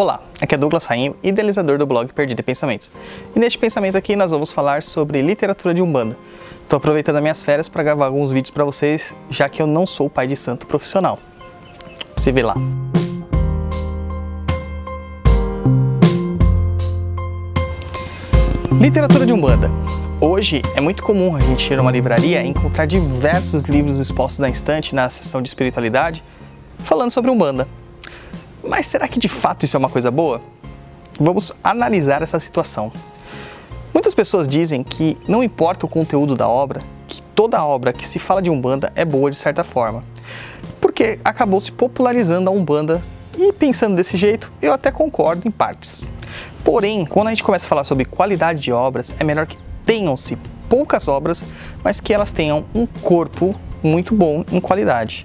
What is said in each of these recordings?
Olá, aqui é Douglas Raim, idealizador do blog Perdido em Pensamentos. E neste pensamento aqui nós vamos falar sobre literatura de Umbanda. Estou aproveitando as minhas férias para gravar alguns vídeos para vocês, já que eu não sou pai de santo profissional. Se vê lá. Literatura de Umbanda. Hoje é muito comum a gente ir a uma livraria e encontrar diversos livros expostos na estante na seção de espiritualidade falando sobre Umbanda. Mas será que de fato isso é uma coisa boa? Vamos analisar essa situação. Muitas pessoas dizem que não importa o conteúdo da obra, que toda obra que se fala de Umbanda é boa de certa forma. Porque acabou se popularizando a Umbanda e pensando desse jeito, eu até concordo em partes. Porém, quando a gente começa a falar sobre qualidade de obras, é melhor que tenham-se poucas obras, mas que elas tenham um corpo muito bom em qualidade.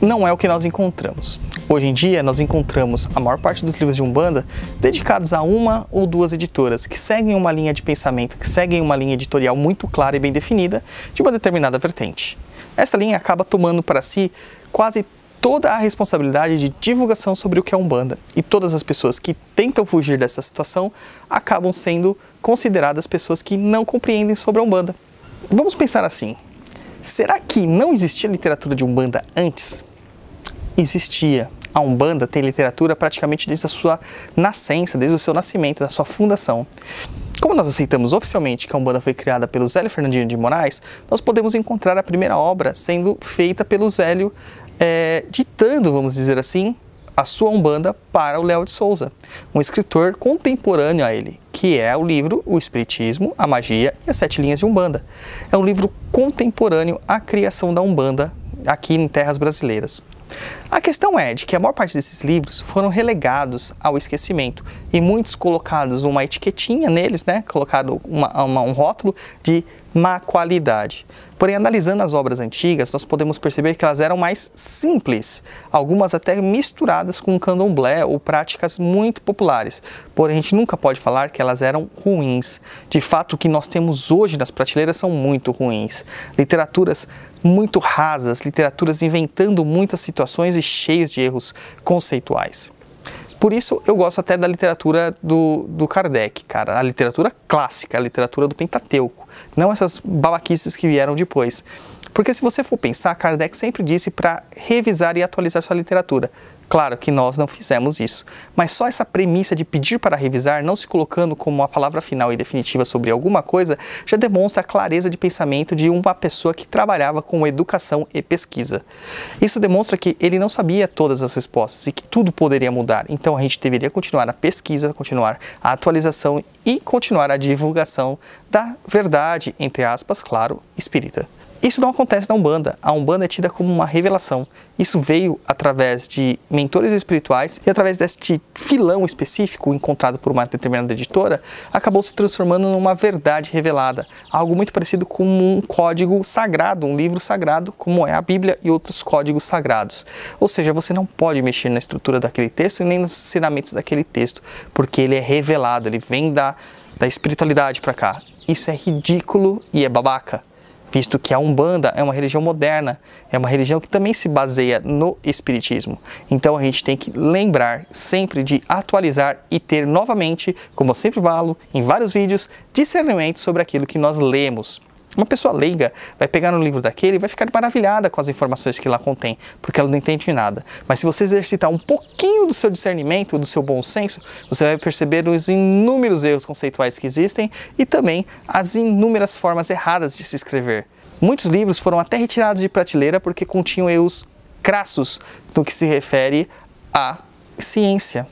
Não é o que nós encontramos. Hoje em dia, nós encontramos a maior parte dos livros de Umbanda dedicados a uma ou duas editoras que seguem uma linha de pensamento, que seguem uma linha editorial muito clara e bem definida de uma determinada vertente. Essa linha acaba tomando para si quase toda a responsabilidade de divulgação sobre o que é Umbanda. E todas as pessoas que tentam fugir dessa situação acabam sendo consideradas pessoas que não compreendem sobre a Umbanda. Vamos pensar assim: será que não existia literatura de Umbanda antes? Existia. A Umbanda tem literatura praticamente desde a sua nascença, desde o seu nascimento, da sua fundação. Como nós aceitamos oficialmente que a Umbanda foi criada pelo Zélio Fernandino de Moraes, nós podemos encontrar a primeira obra sendo feita pelo Zélio, é, ditando, vamos dizer assim, a sua Umbanda para o Léo de Souza, um escritor contemporâneo a ele, que é o livro O Espiritismo, a Magia e as Sete Linhas de Umbanda. É um livro contemporâneo à criação da Umbanda aqui em terras brasileiras. A questão é de que a maior parte desses livros foram relegados ao esquecimento e muitos colocados uma etiquetinha neles, né? colocado uma, uma, um rótulo de má qualidade. Porém, analisando as obras antigas, nós podemos perceber que elas eram mais simples, algumas até misturadas com candomblé ou práticas muito populares. Porém, a gente nunca pode falar que elas eram ruins. De fato, o que nós temos hoje nas prateleiras são muito ruins. Literaturas muito rasas, literaturas inventando muitas situações e cheias de erros conceituais. Por isso eu gosto até da literatura do, do Kardec, cara, a literatura clássica, a literatura do Pentateuco, não essas babaquices que vieram depois. Porque se você for pensar, Kardec sempre disse para revisar e atualizar sua literatura. Claro que nós não fizemos isso, mas só essa premissa de pedir para revisar, não se colocando como a palavra final e definitiva sobre alguma coisa, já demonstra a clareza de pensamento de uma pessoa que trabalhava com educação e pesquisa. Isso demonstra que ele não sabia todas as respostas e que tudo poderia mudar, então a gente deveria continuar a pesquisa, continuar a atualização e continuar a divulgação da verdade, entre aspas, claro, espírita. Isso não acontece na Umbanda. A Umbanda é tida como uma revelação. Isso veio através de mentores espirituais e através deste filão específico encontrado por uma determinada editora, acabou se transformando numa verdade revelada, algo muito parecido com um código sagrado, um livro sagrado, como é a Bíblia e outros códigos sagrados. Ou seja, você não pode mexer na estrutura daquele texto e nem nos ensinamentos daquele texto, porque ele é revelado, ele vem da da espiritualidade para cá. Isso é ridículo e é babaca, visto que a Umbanda é uma religião moderna, é uma religião que também se baseia no espiritismo. Então a gente tem que lembrar sempre de atualizar e ter novamente, como eu sempre falo em vários vídeos, discernimento sobre aquilo que nós lemos. Uma pessoa leiga vai pegar no livro daquele e vai ficar maravilhada com as informações que lá contém, porque ela não entende nada. Mas se você exercitar um pouquinho do seu discernimento, do seu bom senso, você vai perceber os inúmeros erros conceituais que existem e também as inúmeras formas erradas de se escrever. Muitos livros foram até retirados de prateleira porque continham erros crassos no que se refere à ciência.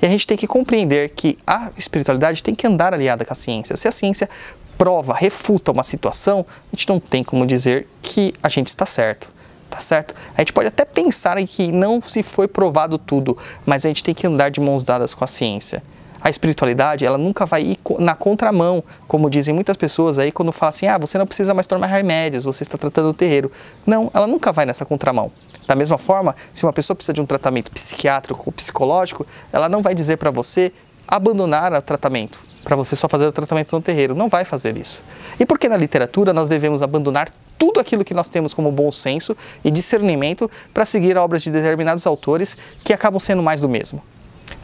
E a gente tem que compreender que a espiritualidade tem que andar aliada com a ciência. Se a ciência prova, refuta uma situação, a gente não tem como dizer que a gente está certo. Tá certo? A gente pode até pensar em que não se foi provado tudo, mas a gente tem que andar de mãos dadas com a ciência a espiritualidade ela nunca vai ir na contramão, como dizem muitas pessoas aí quando falam assim, ah, você não precisa mais tomar remédios, você está tratando o terreiro. Não, ela nunca vai nessa contramão. Da mesma forma, se uma pessoa precisa de um tratamento psiquiátrico ou psicológico, ela não vai dizer para você abandonar o tratamento para você só fazer o tratamento no terreiro. Não vai fazer isso. E por que na literatura nós devemos abandonar tudo aquilo que nós temos como bom senso e discernimento para seguir obras de determinados autores que acabam sendo mais do mesmo.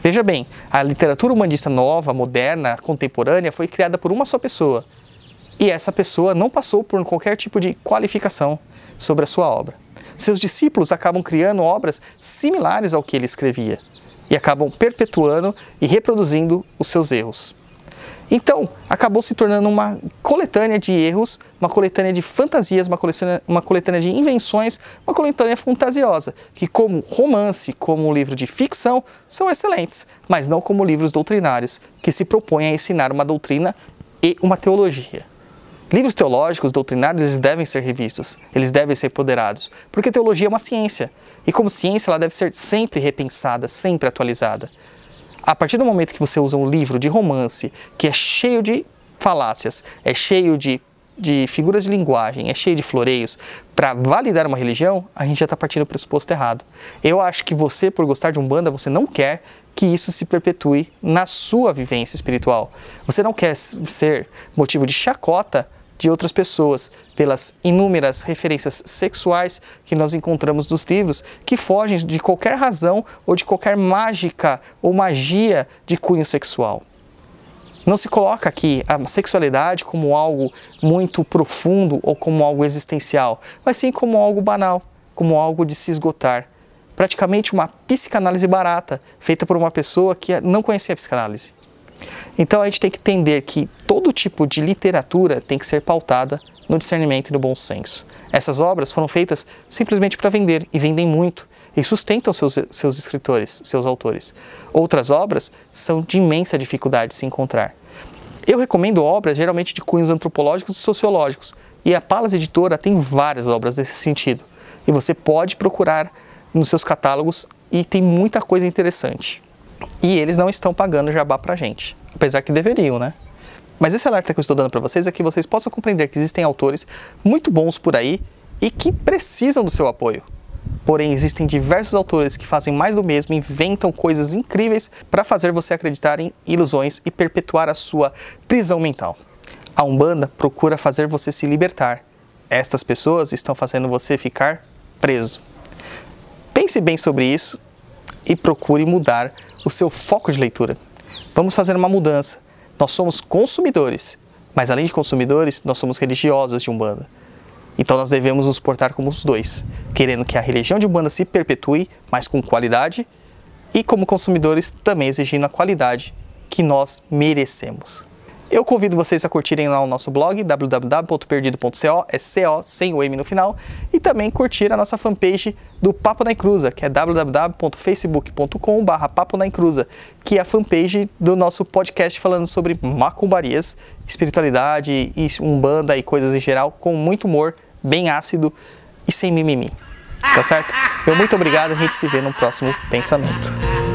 Veja bem, a literatura humanista nova, moderna, contemporânea foi criada por uma só pessoa. E essa pessoa não passou por qualquer tipo de qualificação sobre a sua obra. Seus discípulos acabam criando obras similares ao que ele escrevia e acabam perpetuando e reproduzindo os seus erros. Então, acabou se tornando uma coletânea de erros, uma coletânea de fantasias, uma coletânea, uma coletânea de invenções, uma coletânea fantasiosa, que como romance, como livro de ficção, são excelentes, mas não como livros doutrinários, que se propõem a ensinar uma doutrina e uma teologia. Livros teológicos, doutrinários, eles devem ser revistos, eles devem ser ponderados, porque teologia é uma ciência, e como ciência ela deve ser sempre repensada, sempre atualizada. A partir do momento que você usa um livro de romance que é cheio de falácias, é cheio de, de figuras de linguagem, é cheio de floreios, para validar uma religião, a gente já está partindo do pressuposto errado. Eu acho que você, por gostar de Umbanda, você não quer que isso se perpetue na sua vivência espiritual. Você não quer ser motivo de chacota de outras pessoas, pelas inúmeras referências sexuais que nós encontramos nos livros, que fogem de qualquer razão ou de qualquer mágica ou magia de cunho sexual. Não se coloca aqui a sexualidade como algo muito profundo ou como algo existencial, mas sim como algo banal, como algo de se esgotar. Praticamente uma psicanálise barata, feita por uma pessoa que não conhecia a psicanálise. Então a gente tem que entender que todo tipo de literatura tem que ser pautada no discernimento e no bom senso. Essas obras foram feitas simplesmente para vender e vendem muito e sustentam seus, seus escritores, seus autores. Outras obras são de imensa dificuldade de se encontrar. Eu recomendo obras geralmente de cunhos antropológicos e sociológicos, e a Palas Editora tem várias obras nesse sentido. E você pode procurar nos seus catálogos e tem muita coisa interessante. E eles não estão pagando jabá pra gente, apesar que deveriam, né? Mas esse alerta que eu estou dando para vocês é que vocês possam compreender que existem autores muito bons por aí e que precisam do seu apoio. Porém, existem diversos autores que fazem mais do mesmo, inventam coisas incríveis para fazer você acreditar em ilusões e perpetuar a sua prisão mental. A Umbanda procura fazer você se libertar. Estas pessoas estão fazendo você ficar preso. Pense bem sobre isso e procure mudar o seu foco de leitura. Vamos fazer uma mudança. Nós somos consumidores, mas além de consumidores, nós somos religiosos de Umbanda. Então nós devemos nos portar como os dois, querendo que a religião de Umbanda se perpetue, mas com qualidade, e como consumidores também exigindo a qualidade que nós merecemos. Eu convido vocês a curtirem lá o nosso blog www.perdido.co, é CO sem o M no final, e também curtir a nossa fanpage do Papo na Encruza, que é www.facebook.com.br Papo na Encruza, que é a fanpage do nosso podcast falando sobre macumbarias, espiritualidade, umbanda e coisas em geral, com muito humor, bem ácido e sem mimimi. Tá certo? Eu muito obrigado, a gente se vê no próximo pensamento.